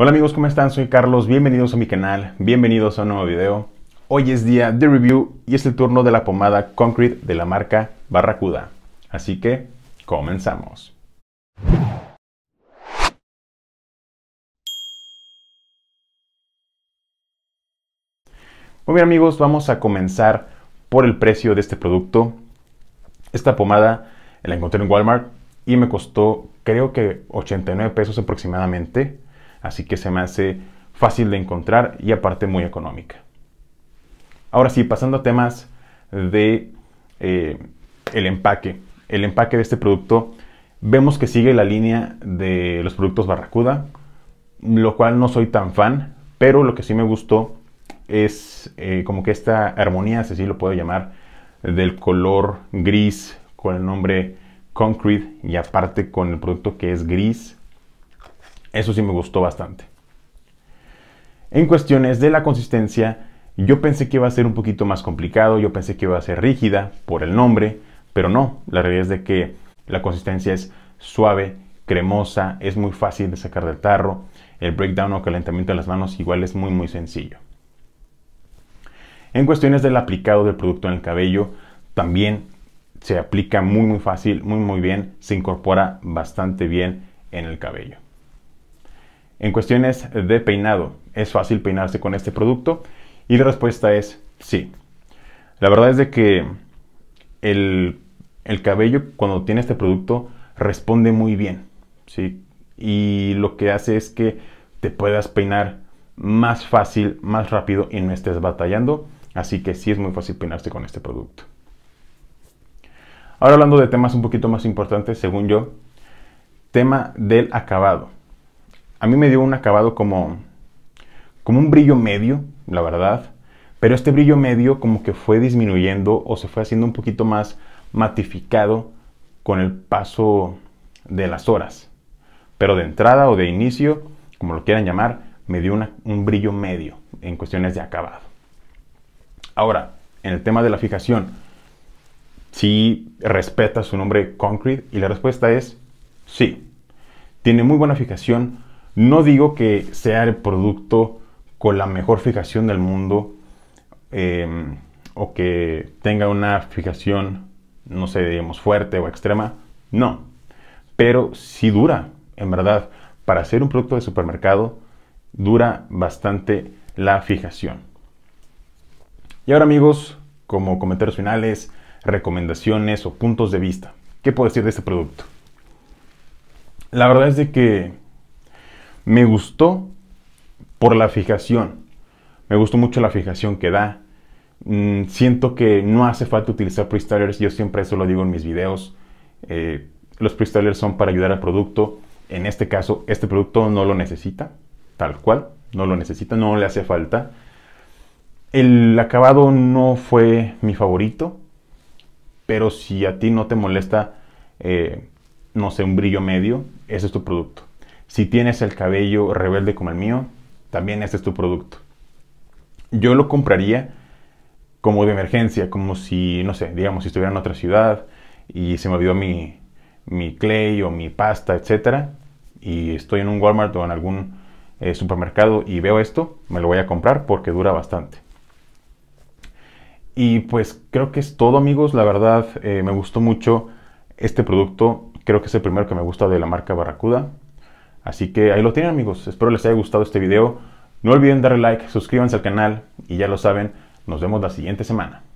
Hola amigos, ¿cómo están? Soy Carlos, bienvenidos a mi canal, bienvenidos a un nuevo video. Hoy es día de review y es el turno de la pomada Concrete de la marca Barracuda. Así que, comenzamos. Muy bien amigos, vamos a comenzar por el precio de este producto. Esta pomada la encontré en Walmart y me costó creo que 89 pesos aproximadamente. Así que se me hace fácil de encontrar y aparte muy económica. Ahora sí, pasando a temas de eh, el empaque. El empaque de este producto vemos que sigue la línea de los productos Barracuda, lo cual no soy tan fan, pero lo que sí me gustó es eh, como que esta armonía, así lo puedo llamar, del color gris con el nombre Concrete y aparte con el producto que es gris eso sí me gustó bastante. En cuestiones de la consistencia, yo pensé que iba a ser un poquito más complicado, yo pensé que iba a ser rígida por el nombre, pero no, la realidad es de que la consistencia es suave, cremosa, es muy fácil de sacar del tarro, el breakdown o calentamiento de las manos igual es muy muy sencillo. En cuestiones del aplicado del producto en el cabello, también se aplica muy muy fácil, muy muy bien, se incorpora bastante bien en el cabello. En cuestiones de peinado, ¿es fácil peinarse con este producto? Y la respuesta es sí. La verdad es de que el, cabello cuando tiene este producto responde muy bien, ¿sí? Y lo que hace es que te puedas peinar más fácil, más rápido y no estés batallando. Así que sí es muy fácil peinarse con este producto. Ahora hablando de temas un poquito más importantes, según yo, tema del acabado a mí me dio un acabado como, como un brillo medio, la verdad, pero este brillo medio como que fue disminuyendo o se fue haciendo un poquito más matificado con el paso de las horas. Pero de entrada o de inicio, como lo quieran llamar, me dio un brillo medio en cuestiones de acabado. Ahora, en el tema de la fijación, si ¿sí respeta su nombre Concrete y la respuesta es sí. Tiene muy buena fijación no digo que sea el producto con la mejor fijación del mundo em, o que tenga una fijación, no sé, digamos, fuerte o extrema. No. Pero sí dura, en verdad. Para hacer un producto de supermercado dura bastante la fijación. Y ahora amigos, como comentarios finales, recomendaciones o puntos de vista. ¿Qué puedo decir de este producto? La verdad es de que me gustó por la fijación. Me gustó mucho la fijación que da. Mm, siento que no hace falta utilizar pre Yo siempre eso lo digo en mis videos. Eh, los pre son para ayudar al producto. En este caso, este producto no lo necesita. Tal cual. No lo necesita. No le hace falta. El acabado no fue mi favorito. Pero si a ti no te molesta, eh, no sé, un brillo medio, ese es tu producto. Si tienes el cabello rebelde como el mío, también este es tu producto. Yo lo compraría como de emergencia, como si, no sé, digamos, si estuviera en otra ciudad y se me olvidó mi, mi clay o mi pasta, etcétera, y estoy en un Walmart o en algún eh, supermercado y veo esto, me lo voy a comprar porque dura bastante. Y pues creo que es todo amigos, la verdad eh, me gustó mucho este producto, creo que es el primero que me gusta de la marca Barracuda, Así que ahí lo tienen amigos, espero les haya gustado este video. No olviden darle like, suscríbanse al canal y ya lo saben, nos vemos la siguiente semana.